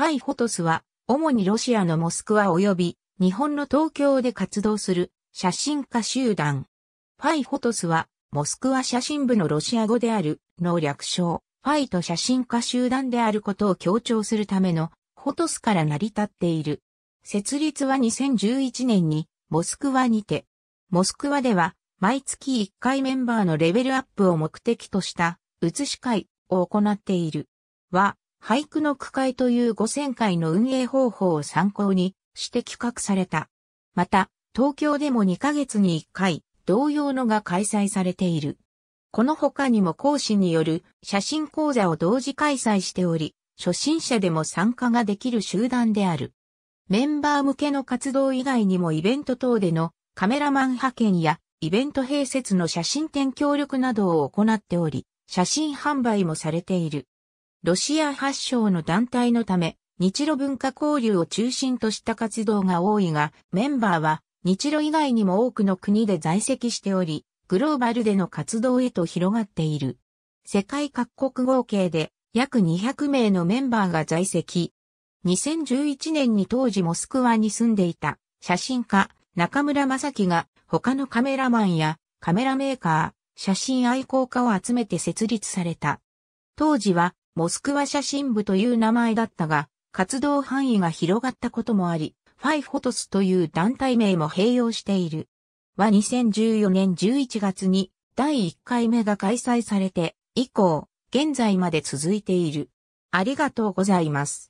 ファイホトスは、主にロシアのモスクワ及び、日本の東京で活動する写真家集団。ファイホトスは、モスクワ写真部のロシア語である、の略称、ファイと写真家集団であることを強調するための、ホトスから成り立っている。設立は2011年に、モスクワにて、モスクワでは、毎月1回メンバーのレベルアップを目的とした、写し会を行っている。は、俳句の句会という5000回の運営方法を参考にして企画された。また、東京でも2ヶ月に1回、同様のが開催されている。この他にも講師による写真講座を同時開催しており、初心者でも参加ができる集団である。メンバー向けの活動以外にもイベント等でのカメラマン派遣やイベント併設の写真展協力などを行っており、写真販売もされている。ロシア発祥の団体のため、日露文化交流を中心とした活動が多いが、メンバーは日露以外にも多くの国で在籍しており、グローバルでの活動へと広がっている。世界各国合計で約200名のメンバーが在籍。2011年に当時モスクワに住んでいた写真家中村正樹が他のカメラマンやカメラメーカー、写真愛好家を集めて設立された。当時はモスクワ写真部という名前だったが、活動範囲が広がったこともあり、ファイフォトスという団体名も併用している。は2014年11月に第1回目が開催されて以降、現在まで続いている。ありがとうございます。